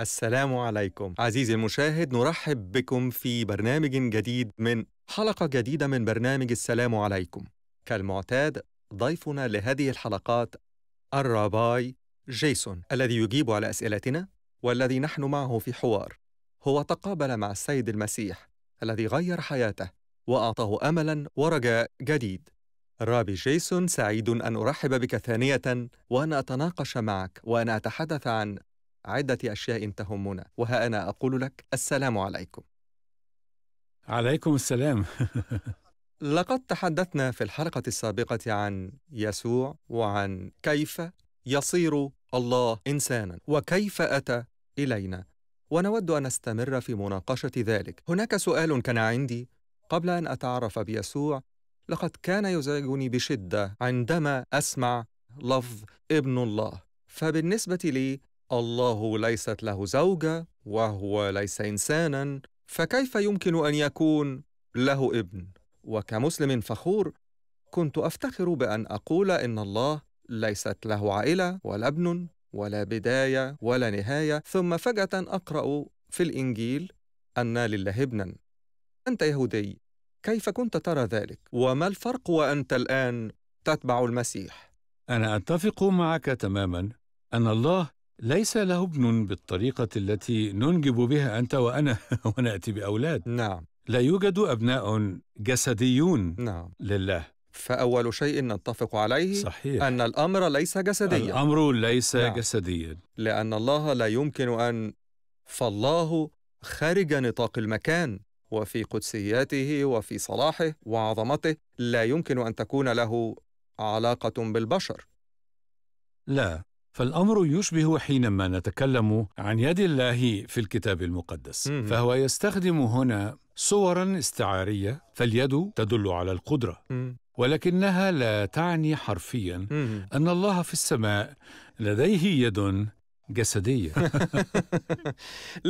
السلام عليكم عزيزي المشاهد نرحب بكم في برنامج جديد من حلقة جديدة من برنامج السلام عليكم كالمعتاد ضيفنا لهذه الحلقات الراباي جيسون الذي يجيب على أسئلتنا والذي نحن معه في حوار هو تقابل مع السيد المسيح الذي غير حياته وأعطاه أملا ورجاء جديد رابي جيسون سعيد أن أرحب بك ثانية وأن أتناقش معك وأن أتحدث عن عدة أشياء تهمنا وها أنا أقول لك السلام عليكم عليكم السلام لقد تحدثنا في الحلقة السابقة عن يسوع وعن كيف يصير الله إنسانا وكيف أتى إلينا ونود أن نستمر في مناقشة ذلك هناك سؤال كان عندي قبل أن أتعرف بيسوع لقد كان يزعجني بشدة عندما أسمع لفظ ابن الله فبالنسبة لي الله ليست له زوجة وهو ليس إنسانا فكيف يمكن أن يكون له ابن؟ وكمسلم فخور كنت أفتخر بأن أقول إن الله ليست له عائلة ولا ابن ولا بداية ولا نهاية ثم فجأة أقرأ في الإنجيل أن لله ابنا أنت يهودي كيف كنت ترى ذلك؟ وما الفرق وأنت الآن تتبع المسيح؟ أنا أتفق معك تماما أن الله ليس له ابن بالطريقة التي ننجب بها أنت وأنا ونأتي بأولاد نعم لا يوجد أبناء جسديون نعم لله فأول شيء نتفق عليه صحيح. أن الأمر ليس جسديا الأمر ليس نعم. جسديا لأن الله لا يمكن أن فالله خارج نطاق المكان وفي قدسياته وفي صلاحه وعظمته لا يمكن أن تكون له علاقة بالبشر لا فالامر يشبه حينما نتكلم عن يد الله في الكتاب المقدس فهو يستخدم هنا صورا استعاريه فاليد تدل على القدره ولكنها لا تعني حرفيا ان الله في السماء لديه يد جسديه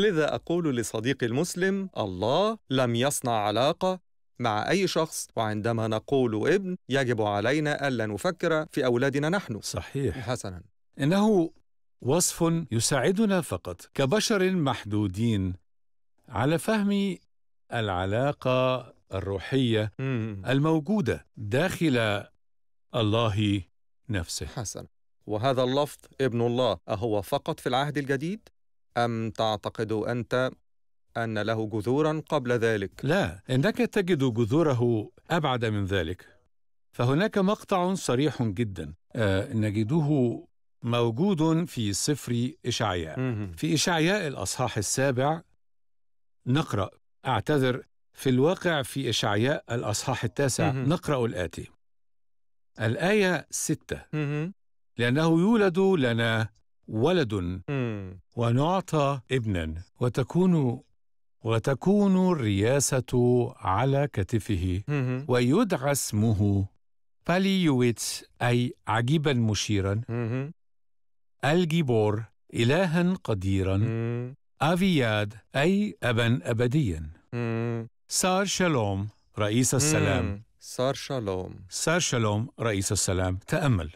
لذا اقول لصديقي المسلم الله لم يصنع علاقه مع أي شخص وعندما نقول ابن يجب علينا ألا نفكر في أولادنا نحن صحيح حسنا إنه وصف يساعدنا فقط كبشر محدودين على فهم العلاقة الروحية الموجودة داخل الله نفسه حسنا وهذا اللفظ ابن الله أهو فقط في العهد الجديد؟ أم تعتقد أنت أن له جذورا قبل ذلك؟ لا، إنك تجد جذوره أبعد من ذلك فهناك مقطع صريح جدا آه، نجده موجود في سفر إشعياء في إشعياء الأصحاح السابع نقرأ أعتذر في الواقع في إشعياء الأصحاح التاسع نقرأ الآتي الآية ستة لأنه يولد لنا ولد ونعطى ابنا وتكون وتكون الرياسة على كتفه ويدعى اسمه باليويتس أي عجيبا مشيرا الجيبور إلها قديرا أفياد أي أبا أبديا سار شالوم رئيس السلام سار شالوم سار شالوم رئيس السلام تأمل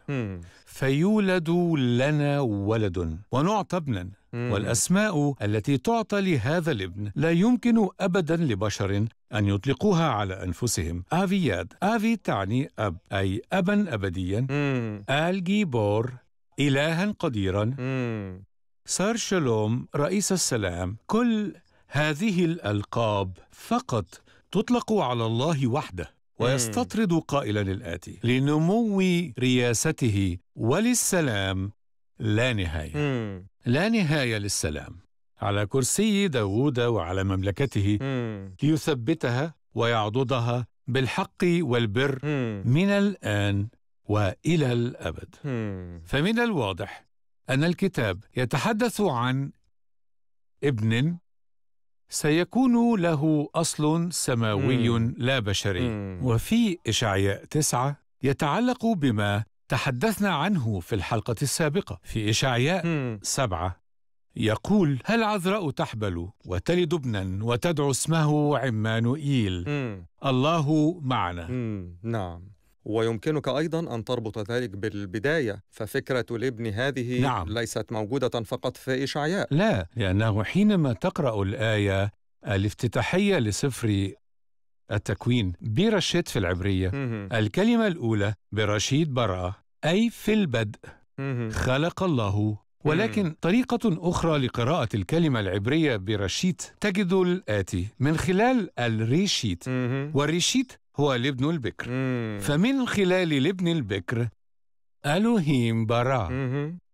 فيولد لنا ولد ونعطى ابنا والأسماء التي تعطى لهذا الابن لا يمكن أبدا لبشر أن يطلقوها على أنفسهم آفياد آفي تعني أب أي أبا أبديا آل آلجيبور إلها قديرا سار شالوم شلوم رئيس السلام كل هذه الألقاب فقط تطلق على الله وحده ويستطرد قائلا الآتي لنمو رياسته وللسلام لا نهاية لا نهاية للسلام على كرسي داوود وعلى مملكته مم. ليثبتها ويعضدها بالحق والبر من الآن والى الابد hmm. فمن الواضح ان الكتاب يتحدث عن ابن سيكون له اصل سماوي hmm. لا بشري hmm. وفي اشعياء تسعه يتعلق بما تحدثنا عنه في الحلقه السابقه في اشعياء سبعه يقول هل عذراء تحبل وتلد ابنا وتدعو اسمه عمانوئيل الله معنا نعم ويمكنك أيضا أن تربط ذلك بالبداية ففكرة الابن هذه نعم. ليست موجودة فقط في إشعياء لا لأنه حينما تقرأ الآية الافتتاحية لسفر التكوين برشيد في العبرية مم. الكلمة الأولى برشيد براء أي في البدء مم. خلق الله ولكن طريقة أخرى لقراءة الكلمة العبرية برشيت تجد الآتي من خلال الريشيت والريشيت هو لابن البكر مم. فمن خلال لابن البكر ألوهيم برا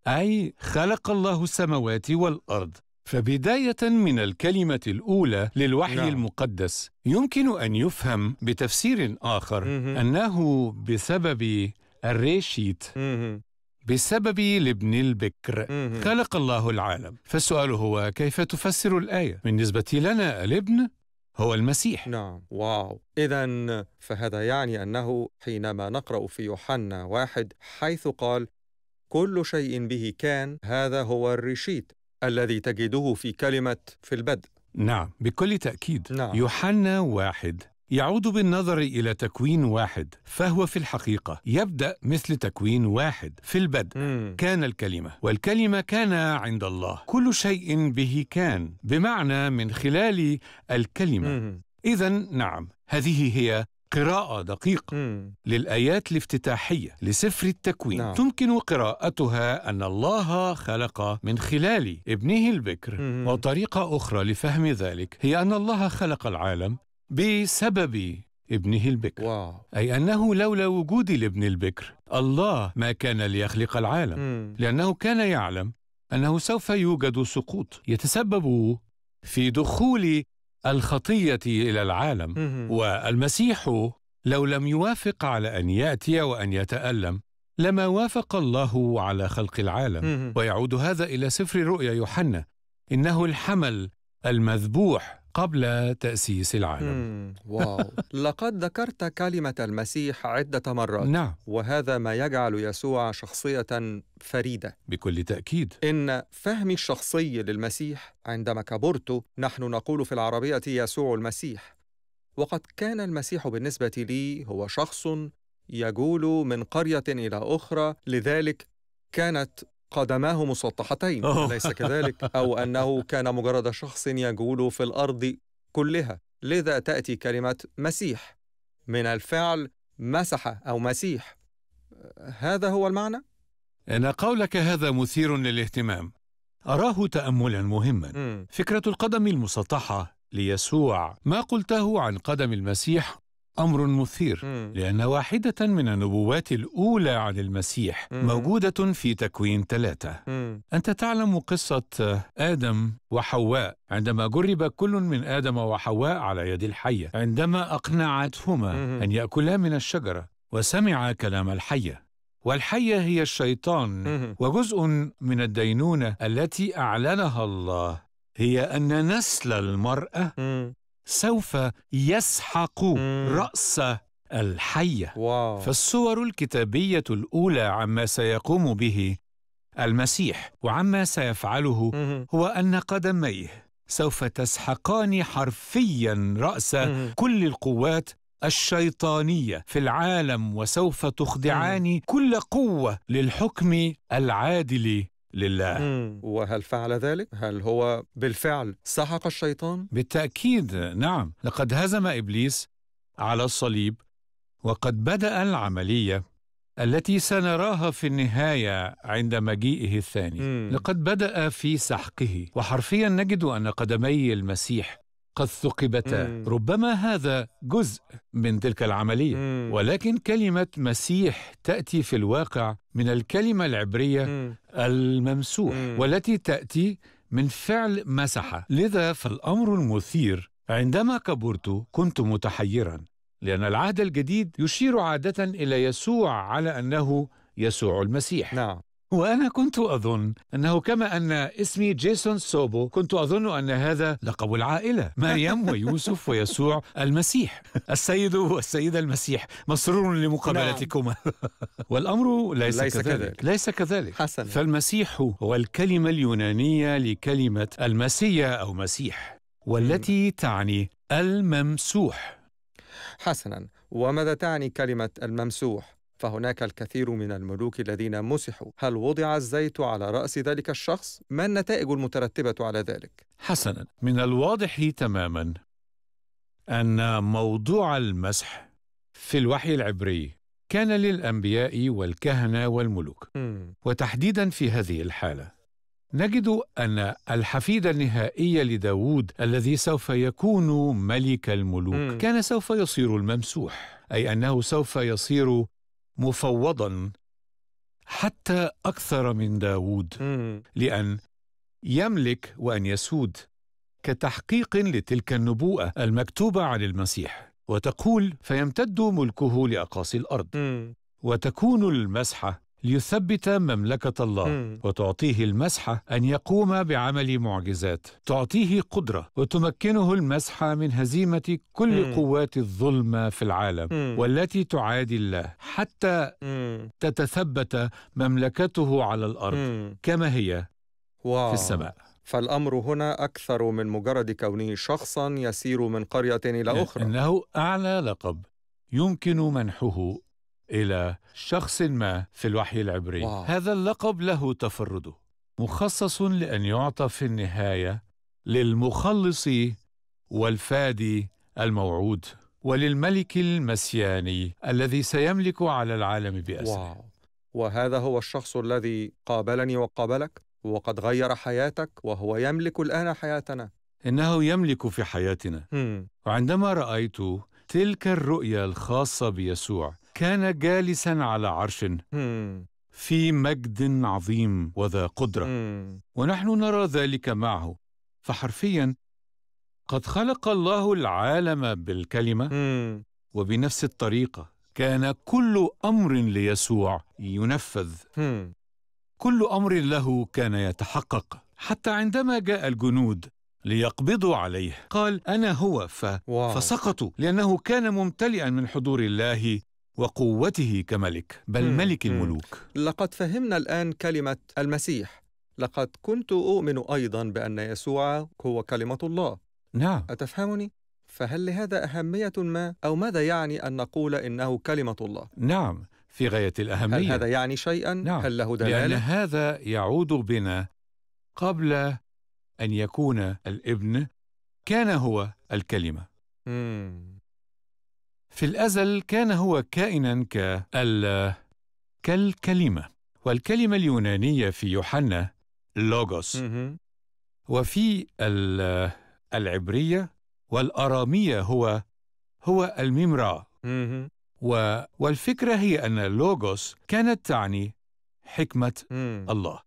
أي خلق الله السماوات والأرض فبداية من الكلمة الأولى للوحي نعم. المقدس يمكن أن يفهم بتفسير آخر مم. أنه بسبب الريشيت مم. بسبب لابن البكر خلق الله العالم فالسؤال هو كيف تفسر الآية؟ بالنسبة لنا الابن هو المسيح نعم واو إذا فهذا يعني أنه حينما نقرأ في يوحنا واحد حيث قال كل شيء به كان هذا هو الرشيد الذي تجده في كلمة في البدء نعم بكل تأكيد نعم. يوحنا واحد يعود بالنظر إلى تكوين واحد فهو في الحقيقة يبدأ مثل تكوين واحد في البدء مم. كان الكلمة والكلمة كان عند الله كل شيء به كان بمعنى من خلال الكلمة إذا نعم هذه هي قراءة دقيقة مم. للآيات الافتتاحية لسفر التكوين نعم. تمكن قراءتها أن الله خلق من خلال ابنه البكر مم. وطريقة أخرى لفهم ذلك هي أن الله خلق العالم بسبب ابنه البكر واو. أي أنه لولا وجود الابن البكر الله ما كان ليخلق العالم لأنه كان يعلم أنه سوف يوجد سقوط يتسبب في دخول الخطية إلى العالم والمسيح لو لم يوافق على أن يأتي وأن يتألم لما وافق الله على خلق العالم ويعود هذا إلى سفر رؤيا يوحنا إنه الحمل المذبوح قبل تأسيس العالم واو لقد ذكرت كلمة المسيح عدة مرات نعم وهذا ما يجعل يسوع شخصية فريدة بكل تأكيد إن فهمي الشخصي للمسيح عندما كبرت نحن نقول في العربية يسوع المسيح وقد كان المسيح بالنسبة لي هو شخص يجول من قرية إلى أخرى لذلك كانت قدماه مسطحتين أليس كذلك؟ أو أنه كان مجرد شخص يجول في الأرض كلها لذا تأتي كلمة مسيح من الفعل مسح أو مسيح هذا هو المعنى؟ أن قولك هذا مثير للاهتمام أراه تأملا مهما فكرة القدم المسطحة ليسوع ما قلته عن قدم المسيح امر مثير مم. لان واحده من النبوات الاولى عن المسيح مم. موجوده في تكوين ثلاثه انت تعلم قصه ادم وحواء عندما جرب كل من ادم وحواء على يد الحيه عندما اقنعتهما مم. ان ياكلا من الشجره وسمع كلام الحيه والحية هي الشيطان وجزء من الدينونة التي أعلنها الله هي أن نسل المرأة سوف يسحق رأس الحية واو. فالصور الكتابية الأولى عما سيقوم به المسيح وعما سيفعله هو أن قدميه سوف تسحقان حرفيا رأس كل القوات الشيطانية في العالم وسوف تخضعان كل قوة للحكم العادل لله مم. وهل فعل ذلك؟ هل هو بالفعل سحق الشيطان؟ بالتأكيد نعم لقد هزم إبليس على الصليب وقد بدأ العملية التي سنراها في النهاية عند مجيئه الثاني مم. لقد بدأ في سحقه وحرفيا نجد أن قدمي المسيح قد ثقبتا ربما هذا جزء من تلك العمليه مم. ولكن كلمه مسيح تاتي في الواقع من الكلمه العبريه مم. الممسوح مم. والتي تاتي من فعل مسح لذا فالامر المثير عندما كبرت كنت متحيرا لان العهد الجديد يشير عاده الى يسوع على انه يسوع المسيح نعم. وأنا كنت أظن أنه كما أن اسمي جيسون سوبو كنت أظن أن هذا لقب العائلة مريم ويوسف ويسوع المسيح السيد والسيدة المسيح مسرور لمقابلتكما نعم. والأمر ليس, ليس كذلك. كذلك ليس كذلك حسنا. فالمسيح هو الكلمة اليونانية لكلمة المسيا أو مسيح والتي نعم. تعني الممسوح حسنا وماذا تعني كلمة الممسوح؟ فهناك الكثير من الملوك الذين مسحوا هل وضع الزيت على رأس ذلك الشخص؟ ما النتائج المترتبة على ذلك؟ حسنا من الواضح تماما أن موضوع المسح في الوحي العبري كان للأنبياء والكهنة والملوك م. وتحديدا في هذه الحالة نجد أن الحفيد النهائي لداود الذي سوف يكون ملك الملوك م. كان سوف يصير الممسوح أي أنه سوف يصير مفوضا حتى أكثر من داود لأن يملك وأن يسود كتحقيق لتلك النبوءة المكتوبة عن المسيح وتقول فيمتد ملكه لأقاصي الأرض وتكون المسحة ليثبت مملكة الله وتعطيه المسحة أن يقوم بعمل معجزات تعطيه قدرة وتمكنه المسحة من هزيمة كل قوات الظلمة في العالم والتي تعادي الله حتى تتثبت مملكته على الأرض كما هي واو. في السماء فالأمر هنا أكثر من مجرد كونه شخصا يسير من قرية إلى أخرى إنه أعلى لقب يمكن منحه إلى شخص ما في الوحي العبري واو. هذا اللقب له تفرده مخصص لأن يعطى في النهاية للمخلص والفادي الموعود وللملك المسياني الذي سيملك على العالم بأسره واو. وهذا هو الشخص الذي قابلني وقابلك وقد غير حياتك وهو يملك الآن حياتنا إنه يملك في حياتنا هم. وعندما رأيت تلك الرؤية الخاصة بيسوع كان جالسا على عرش في مجد عظيم وذا قدره ونحن نرى ذلك معه فحرفيا قد خلق الله العالم بالكلمه وبنفس الطريقه كان كل امر ليسوع ينفذ كل امر له كان يتحقق حتى عندما جاء الجنود ليقبضوا عليه قال انا هو ف... واو. فسقطوا لانه كان ممتلئا من حضور الله وقوته كملك بل مم. ملك الملوك لقد فهمنا الآن كلمة المسيح لقد كنت أؤمن أيضا بأن يسوع هو كلمة الله نعم أتفهمني؟ فهل لهذا أهمية ما؟ أو ماذا يعني أن نقول إنه كلمة الله؟ نعم في غاية الأهمية هل هذا يعني شيئا؟ نعم هل له دلالة؟ لأن هذا يعود بنا قبل أن يكون الابن كان هو الكلمة مم. في الأزل كان هو كائنا كال كالكلمة والكلمة اليونانية في يوحنا لوغوس وفي العبرية والأرامية هو هو الميمراء و والفكرة هي أن لوغوس كانت تعني حكمة الله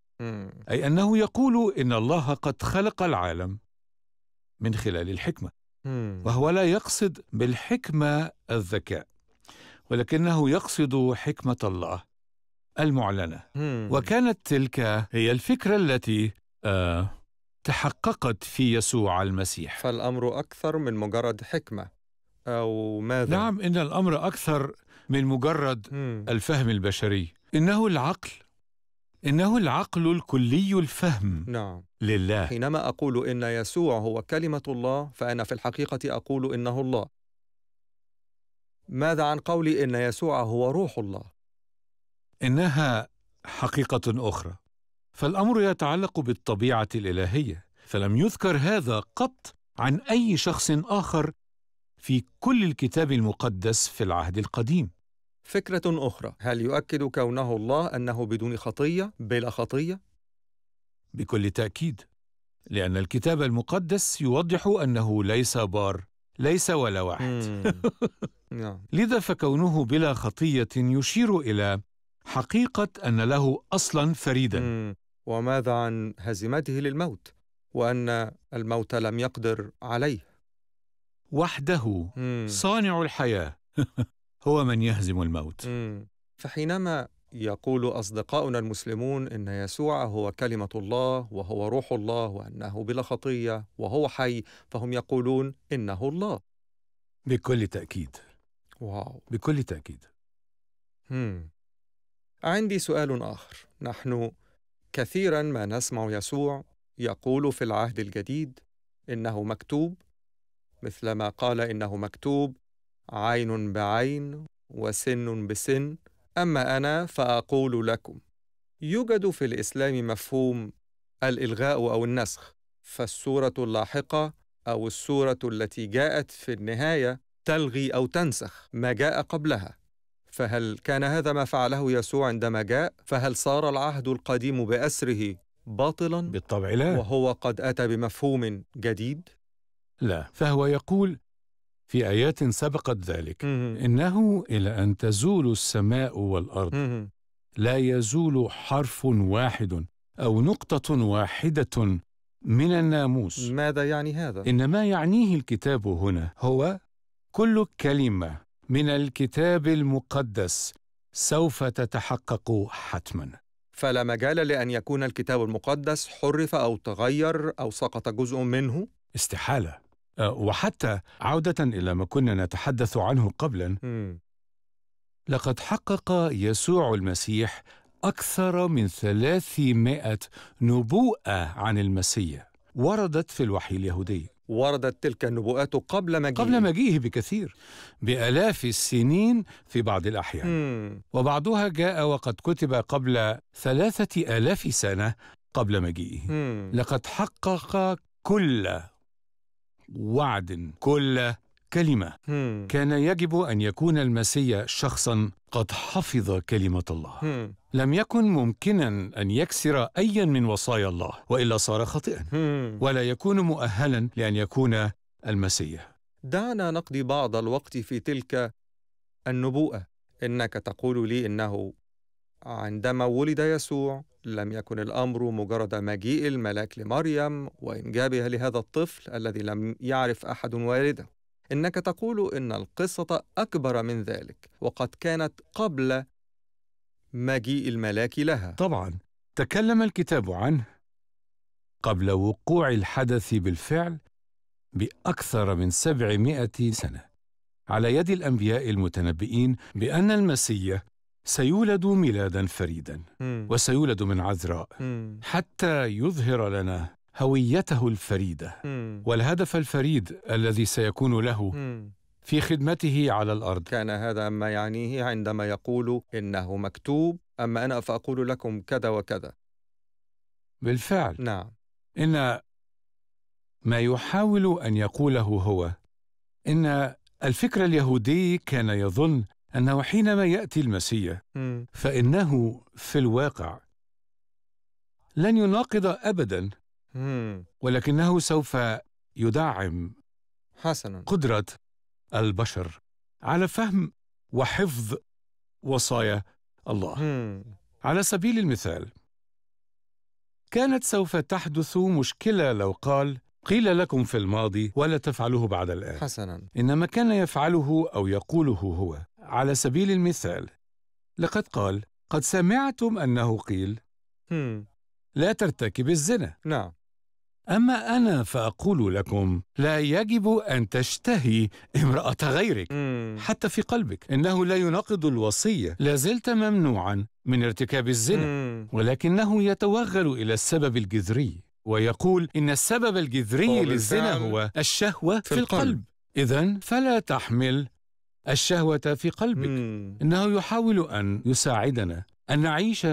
أي أنه يقول إن الله قد خلق العالم من خلال الحكمة وهو لا يقصد بالحكمة الذكاء ولكنه يقصد حكمة الله المعلنة وكانت تلك هي الفكرة التي آه تحققت في يسوع المسيح فالأمر أكثر من مجرد حكمة أو ماذا؟ نعم إن الأمر أكثر من مجرد الفهم البشري إنه العقل إنه العقل الكلي الفهم نعم لله حينما أقول إن يسوع هو كلمة الله فأنا في الحقيقة أقول إنه الله ماذا عن قولي إن يسوع هو روح الله؟ إنها حقيقة أخرى فالأمر يتعلق بالطبيعة الإلهية فلم يذكر هذا قط عن أي شخص آخر في كل الكتاب المقدس في العهد القديم فكرة أخرى هل يؤكد كونه الله أنه بدون خطية بلا خطية؟ بكل تأكيد لأن الكتاب المقدس يوضح أنه ليس بار ليس ولا واحد نعم. لذا فكونه بلا خطية يشير إلى حقيقة أن له أصلا فريدا وماذا عن هزيمته للموت وأن الموت لم يقدر عليه وحده صانع الحياة هو من يهزم الموت مم. فحينما يقول أصدقاؤنا المسلمون إن يسوع هو كلمة الله وهو روح الله وأنه بلا خطية وهو حي فهم يقولون إنه الله بكل تأكيد واو بكل تأكيد مم. عندي سؤال آخر نحن كثيرا ما نسمع يسوع يقول في العهد الجديد إنه مكتوب مثلما قال إنه مكتوب عين بعين وسن بسن اما انا فاقول لكم يوجد في الاسلام مفهوم الالغاء او النسخ فالسوره اللاحقه او السوره التي جاءت في النهايه تلغي او تنسخ ما جاء قبلها فهل كان هذا ما فعله يسوع عندما جاء فهل صار العهد القديم باسره باطلا بالطبع لا وهو قد اتى بمفهوم جديد لا فهو يقول في آيات سبقت ذلك مم. إنه إلى أن تزول السماء والأرض مم. لا يزول حرف واحد أو نقطة واحدة من الناموس ماذا يعني هذا؟ إن ما يعنيه الكتاب هنا هو كل كلمة من الكتاب المقدس سوف تتحقق حتما فلا مجال لأن يكون الكتاب المقدس حرف أو تغير أو سقط جزء منه؟ استحالة آه، وحتى عودة إلى ما كنا نتحدث عنه قبلا لقد حقق يسوع المسيح أكثر من 300 نبوءة عن المسيح وردت في الوحي اليهودي وردت تلك النبوءات قبل مجيئه قبل مجيئه بكثير بآلاف السنين في بعض الأحيان مم. وبعضها جاء وقد كتب قبل ثلاثة آلاف سنة قبل مجيئه مم. لقد حقق كل وعد كل كلمة كان يجب أن يكون المسيا شخصا قد حفظ كلمة الله لم يكن ممكنا أن يكسر أيا من وصايا الله وإلا صار خاطئا ولا يكون مؤهلا لأن يكون المسيا دعنا نقضي بعض الوقت في تلك النبوءة إنك تقول لي إنه عندما ولد يسوع لم يكن الأمر مجرد مجيء الملاك لمريم وإنجابها لهذا الطفل الذي لم يعرف أحد والده إنك تقول إن القصة أكبر من ذلك وقد كانت قبل مجيء الملاك لها طبعا تكلم الكتاب عنه قبل وقوع الحدث بالفعل بأكثر من سبعمائة سنة على يد الأنبياء المتنبئين بأن المسيح سيولد ميلادا فريدا م. وسيولد من عذراء م. حتى يظهر لنا هويته الفريده م. والهدف الفريد الذي سيكون له م. في خدمته على الارض كان هذا ما يعنيه عندما يقول انه مكتوب اما انا فاقول لكم كذا وكذا بالفعل نعم ان ما يحاول ان يقوله هو ان الفكر اليهودي كان يظن أنه حينما يأتي المسيح فإنه في الواقع لن يناقض أبدا ولكنه سوف يدعم حسنا قدرة البشر على فهم وحفظ وصايا الله على سبيل المثال كانت سوف تحدث مشكلة لو قال قيل لكم في الماضي ولا تفعله بعد الآن حسنا إنما كان يفعله أو يقوله هو على سبيل المثال لقد قال قد سمعتم أنه قيل لا ترتكب الزنا نعم أما أنا فأقول لكم لا يجب أن تشتهي امرأة غيرك مم. حتى في قلبك إنه لا يناقض الوصية لا زلت ممنوعا من ارتكاب الزنا مم. ولكنه يتوغل إلى السبب الجذري ويقول إن السبب الجذري للزنا هو الشهوة في, في القلب, القلب. إذا فلا تحمل الشهوة في قلبك مم. إنه يحاول أن يساعدنا أن نعيش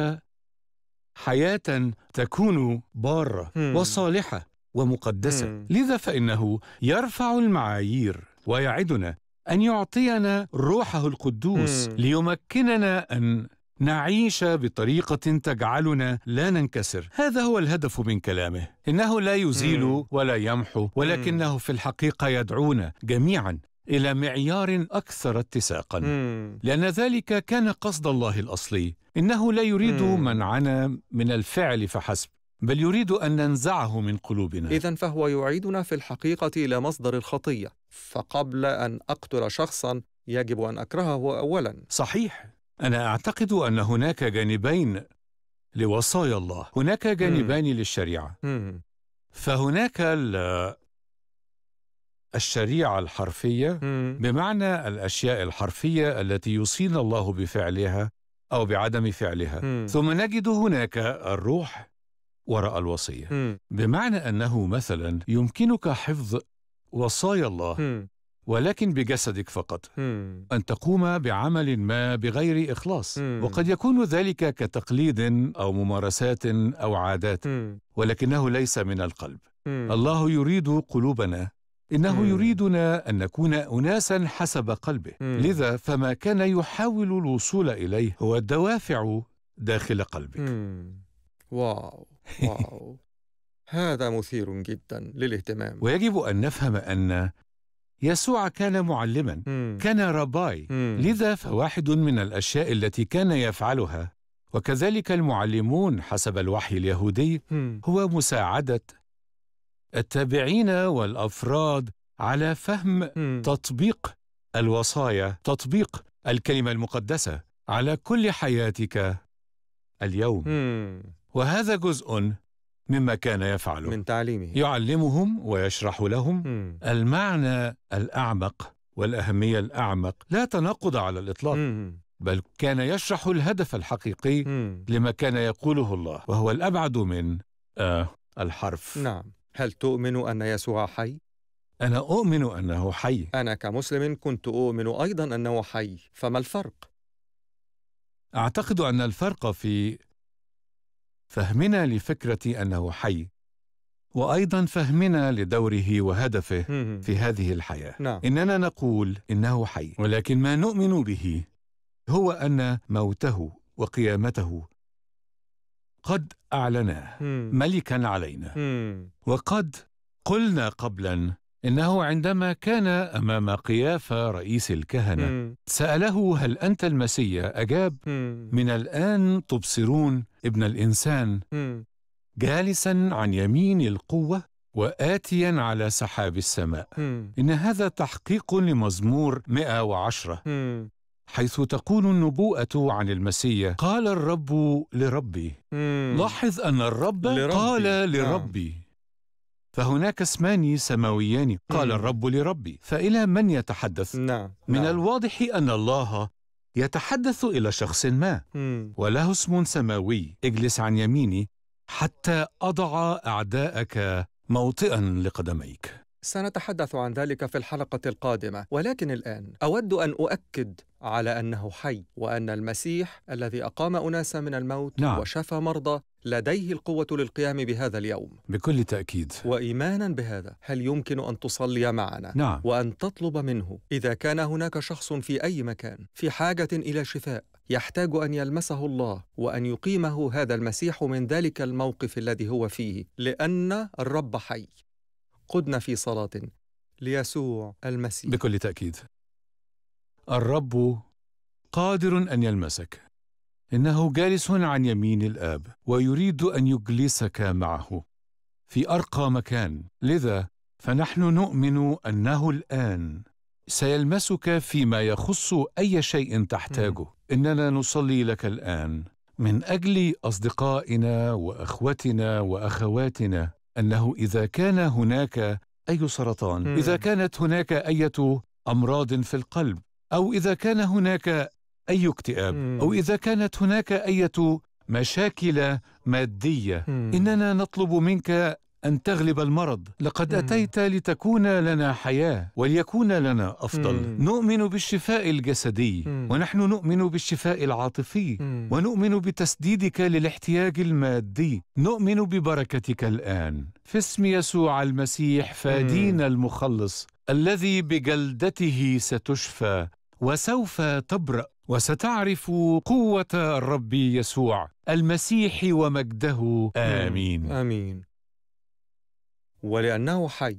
حياة تكون بارة مم. وصالحة ومقدسة مم. لذا فإنه يرفع المعايير ويعدنا أن يعطينا روحه القدوس مم. ليمكننا أن نعيش بطريقة تجعلنا لا ننكسر هذا هو الهدف من كلامه إنه لا يزيل ولا يمحو ولكنه في الحقيقة يدعونا جميعا إلى معيار أكثر اتساقا مم. لأن ذلك كان قصد الله الأصلي إنه لا يريد منعنا من الفعل فحسب بل يريد أن ننزعه من قلوبنا إذا فهو يعيدنا في الحقيقة إلى مصدر الخطية فقبل أن أقتل شخصا يجب أن أكرهه أولا صحيح أنا أعتقد أن هناك جانبين لوصايا الله هناك جانبان مم. للشريعة مم. فهناك الشريعه الحرفيه بمعنى الاشياء الحرفيه التي يوصينا الله بفعلها او بعدم فعلها ثم نجد هناك الروح وراء الوصيه بمعنى انه مثلا يمكنك حفظ وصايا الله ولكن بجسدك فقط ان تقوم بعمل ما بغير اخلاص وقد يكون ذلك كتقليد او ممارسات او عادات ولكنه ليس من القلب الله يريد قلوبنا إنه مم. يريدنا أن نكون أناسا حسب قلبه مم. لذا فما كان يحاول الوصول إليه هو الدوافع داخل قلبك مم. واو واو هذا مثير جدا للاهتمام ويجب أن نفهم أن يسوع كان معلما مم. كان رباي مم. لذا فواحد من الأشياء التي كان يفعلها وكذلك المعلمون حسب الوحي اليهودي مم. هو مساعدة التابعين والافراد على فهم م. تطبيق الوصايا تطبيق الكلمه المقدسه على كل حياتك اليوم م. وهذا جزء مما كان يفعله من تعليمه يعلمهم ويشرح لهم م. المعنى الأعمق والأهمية الأعمق لا تناقض على الإطلاق م. بل كان يشرح الهدف الحقيقي م. لما كان يقوله الله وهو الأبعد من آه الحرف نعم هل تؤمن أن يسوع حي؟ أنا أؤمن أنه حي أنا كمسلم كنت أؤمن أيضا أنه حي فما الفرق؟ أعتقد أن الفرق في فهمنا لفكرة أنه حي وأيضا فهمنا لدوره وهدفه في هذه الحياة نعم. إننا نقول إنه حي ولكن ما نؤمن به هو أن موته وقيامته قد أعلناه ملكا علينا وقد قلنا قبلا إنه عندما كان أمام قيافة رئيس الكهنة سأله هل أنت المسيا أجاب من الآن تبصرون ابن الإنسان جالسا عن يمين القوة وآتيا على سحاب السماء إن هذا تحقيق لمزمور 110 حيث تقول النبوءة عن المسيح قال الرب لربي مم. لاحظ أن الرب لربي. قال آه. لربي آه. فهناك اسمان سماويان قال الرب لربي فإلى من يتحدث؟ نعم من لا. نعم. الواضح أن الله يتحدث إلى شخص ما مم. وله اسم سماوي اجلس عن يميني حتى أضع أعداءك موطئا لقدميك سنتحدث عن ذلك في الحلقة القادمة، ولكن الآن أود أن أؤكد على أنه حي، وأن المسيح الذي أقام أناسا من الموت نعم. وشفى مرضى لديه القوة للقيام بهذا اليوم. بكل تأكيد. وإيمانا بهذا، هل يمكن أن تصلي معنا؟ نعم. وأن تطلب منه، إذا كان هناك شخص في أي مكان في حاجة إلى شفاء، يحتاج ان يلمسه الله وان يقيمه هذا المسيح من ذلك الموقف الذي هو فيه لان الرب حي قدنا في صلاة ليسوع المسيح بكل تأكيد الرب قادر أن يلمسك إنه جالس عن يمين الآب ويريد أن يجلسك معه في أرقى مكان لذا فنحن نؤمن أنه الآن سيلمسك فيما يخص أي شيء تحتاجه إننا نصلي لك الآن من أجل أصدقائنا وأخوتنا وأخواتنا أنه إذا كان هناك أي سرطان مم. إذا كانت هناك أي أمراض في القلب أو إذا كان هناك أي اكتئاب مم. أو إذا كانت هناك أي مشاكل مادية مم. إننا نطلب منك أن تغلب المرض لقد أتيت لتكون لنا حياة وليكون لنا أفضل نؤمن بالشفاء الجسدي ونحن نؤمن بالشفاء العاطفي ونؤمن بتسديدك للاحتياج المادي نؤمن ببركتك الآن في اسم يسوع المسيح فادينا المخلص الذي بجلدته ستشفى وسوف تبرأ وستعرف قوة الرب يسوع المسيح ومجده آمين آمين ولأنه حي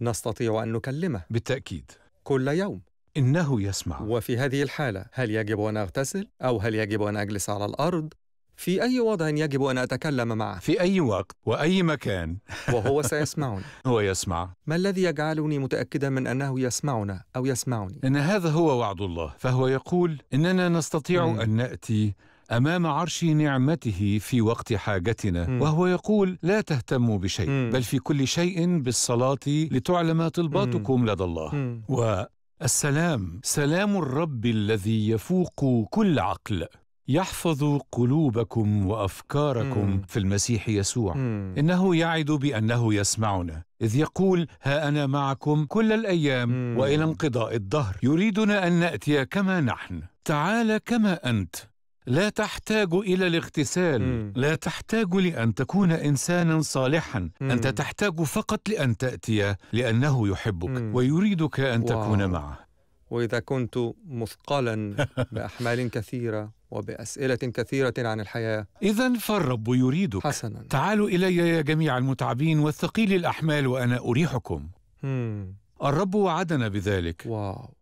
نستطيع أن نكلمه بالتأكيد كل يوم إنه يسمع وفي هذه الحالة هل يجب أن أغتسل أو هل يجب أن أجلس على الأرض في أي وضع يجب أن أتكلم معه؟ في أي وقت وأي مكان وهو سيسمعني هو يسمع ما الذي يجعلني متأكدا من أنه يسمعنا أو يسمعني؟ إن هذا هو وعد الله فهو يقول إننا نستطيع أن نأتي امام عرش نعمته في وقت حاجتنا م. وهو يقول لا تهتموا بشيء م. بل في كل شيء بالصلاه لتعلم طلباتكم لدى الله م. والسلام سلام الرب الذي يفوق كل عقل يحفظ قلوبكم وافكاركم م. في المسيح يسوع م. انه يعد بانه يسمعنا اذ يقول ها انا معكم كل الايام م. والى انقضاء الدهر يريدنا ان ناتي كما نحن تعال كما انت لا تحتاج إلى الاغتسال لا تحتاج لأن تكون إنسانا صالحا أنت تحتاج فقط لأن تأتي لأنه يحبك ويريدك أن تكون معه وإذا كنت مثقلا بأحمال كثيرة وبأسئلة كثيرة عن الحياة إذا فالرب يريدك حسنا تعالوا إلي يا جميع المتعبين والثقيل الأحمال وأنا أريحكم مم. الرب وعدنا بذلك واو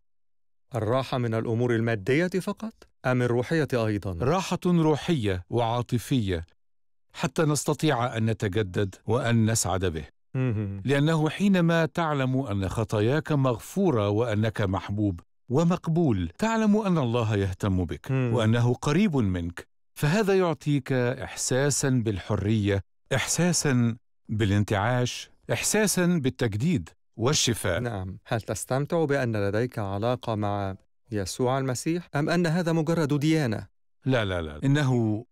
الراحة من الأمور المادية فقط؟ أم الروحية أيضا راحة روحية وعاطفية حتى نستطيع أن نتجدد وأن نسعد به لأنه حينما تعلم أن خطاياك مغفورة وأنك محبوب ومقبول تعلم أن الله يهتم بك وأنه قريب منك فهذا يعطيك إحساسا بالحرية إحساسا بالانتعاش إحساسا بالتجديد والشفاء نعم هل تستمتع بأن لديك علاقة مع يسوع المسيح أم أن هذا مجرد ديانة؟ لا لا لا إنه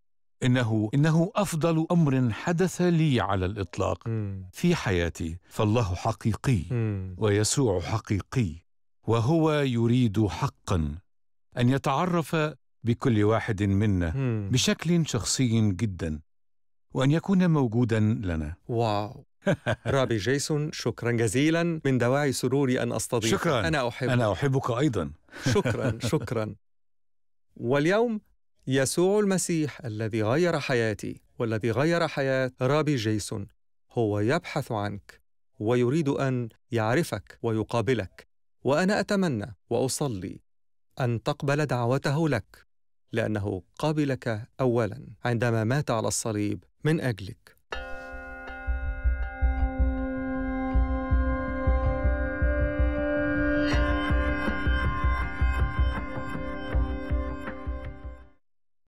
إنه إنه أفضل أمر حدث لي على الإطلاق م. في حياتي فالله حقيقي م. ويسوع حقيقي وهو يريد حقا أن يتعرف بكل واحد منا بشكل شخصي جدا وأن يكون موجودا لنا واو رابي جيسون شكرا جزيلا من دواعي سروري أن أستضيفك شكرا أنا أحبك أنا أحبك أيضا شكرا شكرا واليوم يسوع المسيح الذي غير حياتي والذي غير حياة رابي جيسون هو يبحث عنك ويريد أن يعرفك ويقابلك وأنا أتمنى وأصلي أن تقبل دعوته لك لأنه قابلك أولا عندما مات على الصليب من أجلك